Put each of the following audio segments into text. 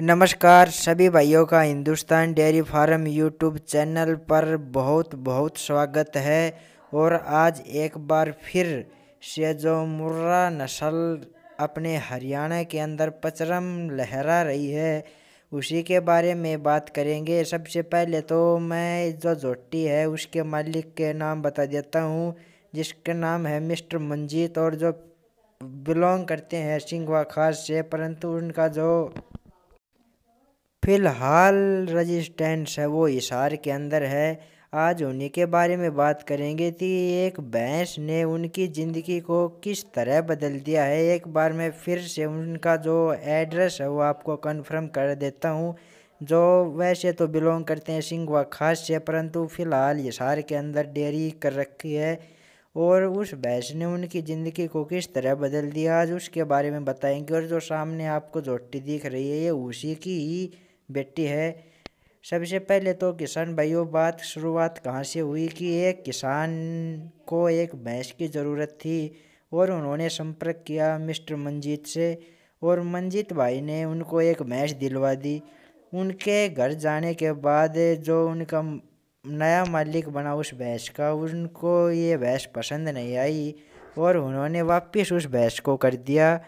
नमस्कार सभी भाइयों का Hindustan dairy farm YouTube channel पर बहुत बहुत स्वागत है और आज एक बार फिर मुर्रा नस्ल अपने हरियाणा के अंदर पचरम लहरा रही है उसी के बारे में बात करेंगे सबसे पहले तो मैं जो जोटी है उसके मालिक के नाम बता देता हूँ जिसका नाम है मिस्टर मंजीत और जो बिलोंग करते हैं सिंगवा खास से परंतु उनका जो फिलहाल रजिस्टेंस है वो इशार के अंदर है आज उन्हीं के बारे में बात करेंगे कि एक भैंस ने उनकी ज़िंदगी को किस तरह बदल दिया है एक बार मैं फिर से उनका जो एड्रेस है वो आपको कंफर्म कर देता हूँ जो वैसे तो बिलोंग करते हैं सिंगवा खास से परंतु फ़िलहाल हिसार के अंदर डेयरी कर रखी है और उस भैंस ने उनकी ज़िंदगी को किस तरह बदल दिया आज उसके बारे में बताएंगे और जो सामने आपको झोटी दिख रही है ये उसी की ही बेटी है सबसे पहले तो किसान भाइयों बात शुरुआत कहाँ से हुई कि एक किसान को एक भैंस की ज़रूरत थी और उन्होंने संपर्क किया मिस्टर मंजीत से और मंजीत भाई ने उनको एक भैंस दिलवा दी उनके घर जाने के बाद जो उनका नया मालिक बना उस भैंस का उनको ये भैंस पसंद नहीं आई और उन्होंने वापस उस भैंस को कर दिया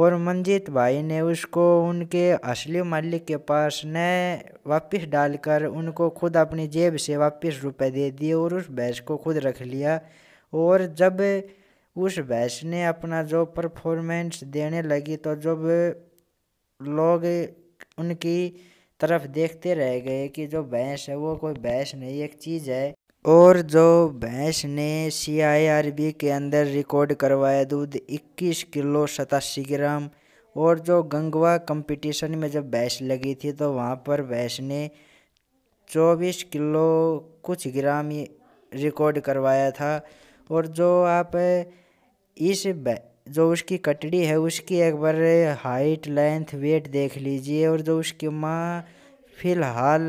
और मंजीत भाई ने उसको उनके असली मालिक के पास न वापस डालकर उनको खुद अपनी जेब से वापस रुपए दे दिए और उस भैंस को खुद रख लिया और जब उस भैंस ने अपना जो परफॉर्मेंस देने लगी तो जब लोग उनकी तरफ देखते रह गए कि जो भैंस है वो कोई भैंस नहीं एक चीज़ है और जो भैंस ने सी के अंदर रिकॉर्ड करवाया दूध 21 किलो सतासी ग्राम और जो गंगवा कंपटीशन में जब भैंस लगी थी तो वहाँ पर भैंस ने 24 किलो कुछ ग्राम रिकॉर्ड करवाया था और जो आप इस जो उसकी कटड़ी है उसकी एक बार हाइट लेंथ वेट देख लीजिए और जो उसकी माँ फिलहाल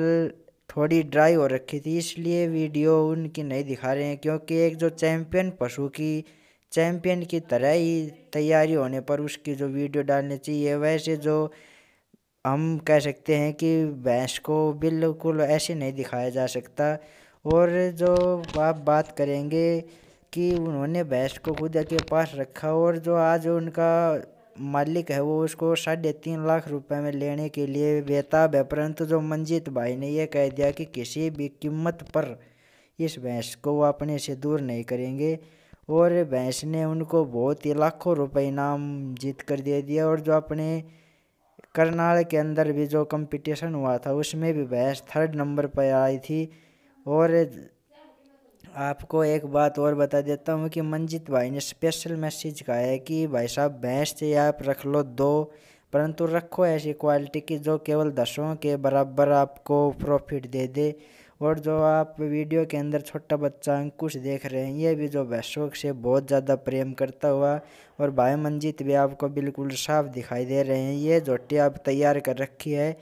थोड़ी ड्राई हो रखी थी इसलिए वीडियो उनकी नहीं दिखा रहे हैं क्योंकि एक जो चैम्पियन पशु की चैम्पियन की तरह ही तैयारी होने पर उसकी जो वीडियो डालनी चाहिए वैसे जो हम कह सकते हैं कि भैंस को बिल्कुल ऐसे नहीं दिखाया जा सकता और जो आप बात करेंगे कि उन्होंने भैंस को खुद के पास रखा और जो आज उनका मालिक है वो उसको साढ़े तीन लाख रुपए में लेने के लिए बेताब है परंतु जो मंजीत भाई ने यह कह दिया कि किसी भी कीमत पर इस भैंस को वो अपने से दूर नहीं करेंगे और भैंस ने उनको बहुत ही लाखों रुपए इनाम जीत कर दे दिया और जो अपने करनाल के अंदर भी जो कंपटीशन हुआ था उसमें भी भैंस थर्ड नंबर पर आई थी और आपको एक बात और बता देता हूँ कि मंजित भाई ने स्पेशल मैसेज कहा है कि भाई साहब भैंस से आप रख लो दो परंतु रखो ऐसी क्वालिटी की जो केवल दसों के बराबर आपको प्रॉफिट दे दे और जो आप वीडियो के अंदर छोटा बच्चा अंकुश देख रहे हैं ये भी जो भैंसों से बहुत ज़्यादा प्रेम करता हुआ और भाई मंजित भी आपको बिल्कुल साफ दिखाई दे रहे हैं ये जोटी आप तैयार कर रखी है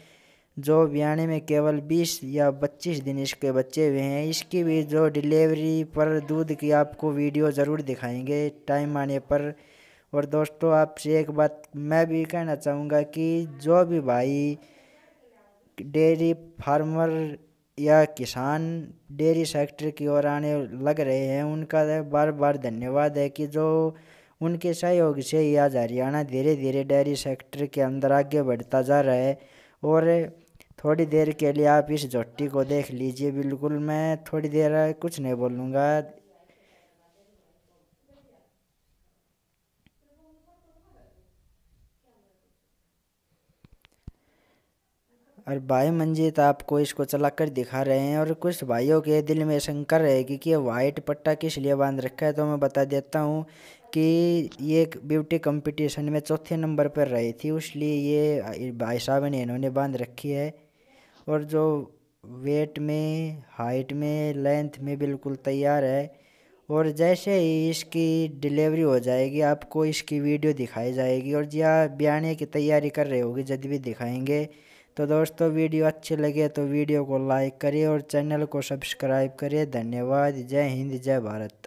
जो बियाणे में केवल 20 या 25 दिन इसके बच्चे हुए हैं इसकी भी जो डिलीवरी पर दूध की आपको वीडियो ज़रूर दिखाएंगे टाइम आने पर और दोस्तों आपसे एक बात मैं भी कहना चाहूँगा कि जो भी भाई डेयरी फार्मर या किसान डेयरी सेक्टर की ओर आने लग रहे हैं उनका बार बार धन्यवाद है कि जो उनके सहयोग से ही आज हरियाणा धीरे धीरे डेयरी सेक्टर के अंदर आगे बढ़ता जा रहा है और थोड़ी देर के लिए आप इस झोंटी को देख लीजिए बिल्कुल मैं थोड़ी देर कुछ नहीं बोलूँगा और भाई मंजीत आपको इसको चलाकर दिखा रहे हैं और कुछ भाइयों के दिल में शंकर रहेगी कि ये वाइट पट्टा किस लिए बांध रखा है तो मैं बता देता हूँ कि ये एक ब्यूटी कंपटीशन में चौथे नंबर पर रही थी लिए ये भाई साहब ने इन्होंने बांध रखी है और जो वेट में हाइट में लेंथ में बिल्कुल तैयार है और जैसे ही इसकी डिलीवरी हो जाएगी आपको इसकी वीडियो दिखाई जाएगी और या हाँ, ब्याने की तैयारी कर रहे होगी जब भी दिखाएंगे तो दोस्तों वीडियो अच्छी लगे तो वीडियो को लाइक करें और चैनल को सब्सक्राइब करें धन्यवाद जय हिंद जय भारत